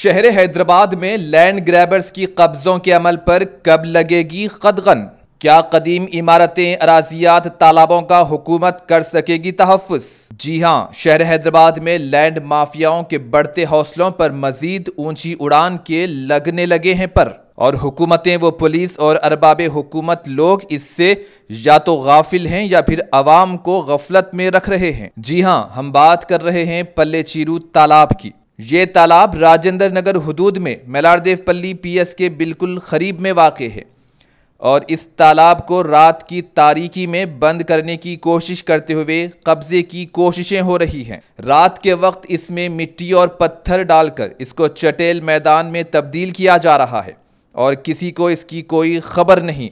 शहर हैदराबाद में land grabbers की कब्जों के अमल पर कब लगेगी कदगन क्या कदीम इमारतें अराजियात तालाबों का हुकूमत कर सकेगी तहफ़ जी हाँ शहर हैदराबाद में लैंड माफियाओं के बढ़ते हौसलों पर मजीद ऊंची उड़ान के लगने लगे हैं पर और हुकूमतें वो पुलिस और अरबाब हुकूमत लोग इससे या तो गाफिल हैं या फिर आवाम को गफलत में रख रहे हैं जी हाँ हम बात कर रहे हैं पल्ले चीरू तालाब की ये तालाब राजेंद्र नगर हदूद में मेलारदेव पल्ली पीएस के बिल्कुल करीब में वाक़ है और इस तालाब को रात की तारीकी में बंद करने की कोशिश करते हुए कब्जे की कोशिशें हो रही हैं रात के वक्त इसमें मिट्टी और पत्थर डालकर इसको चटेल मैदान में तब्दील किया जा रहा है और किसी को इसकी कोई ख़बर नहीं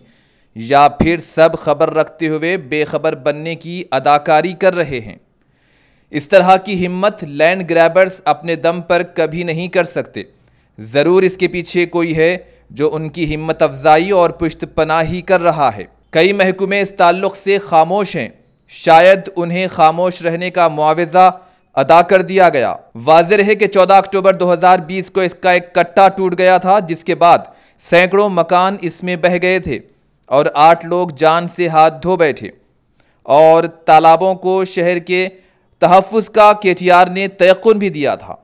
या फिर सब खबर रखते हुए बेखबर बनने की अदाकारी कर रहे हैं इस तरह की हिम्मत लैंड ग्रैबर्स अपने दम पर कभी नहीं कर सकते ज़रूर इसके पीछे कोई है जो उनकी हिम्मत अफजाई और पुश्त पनाही कर रहा है कई महकमे इस ताल्लुक़ से खामोश हैं शायद उन्हें खामोश रहने का मुआवजा अदा कर दिया गया वाजिर है कि 14 अक्टूबर 2020 को इसका एक कट्टा टूट गया था जिसके बाद सैकड़ों मकान इसमें बह गए थे और आठ लोग जान से हाथ धो बैठे और तालाबों को शहर के तहफ़ का के ने तयन भी दिया था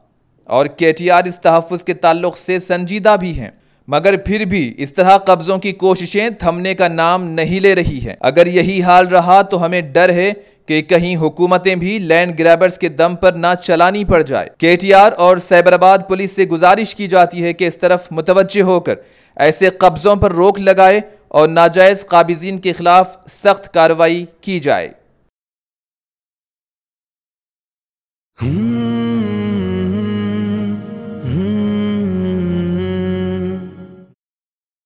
और के इस तहफ़ के ताल्लुक से संजीदा भी हैं मगर फिर भी इस तरह कब्ज़ों की कोशिशें थमने का नाम नहीं ले रही हैं अगर यही हाल रहा तो हमें डर है कि कहीं हुकूमतें भी लैंड ग्रैबर्स के दम पर ना चलानी पड़ जाए केटीआर और सैबराबाद पुलिस से गुजारिश की जाती है कि इस तरफ मुतवजह होकर ऐसे कब्ज़ों पर रोक लगाए और नाजायज़ काबिजीन के खिलाफ सख्त कार्रवाई की जाए हम्म।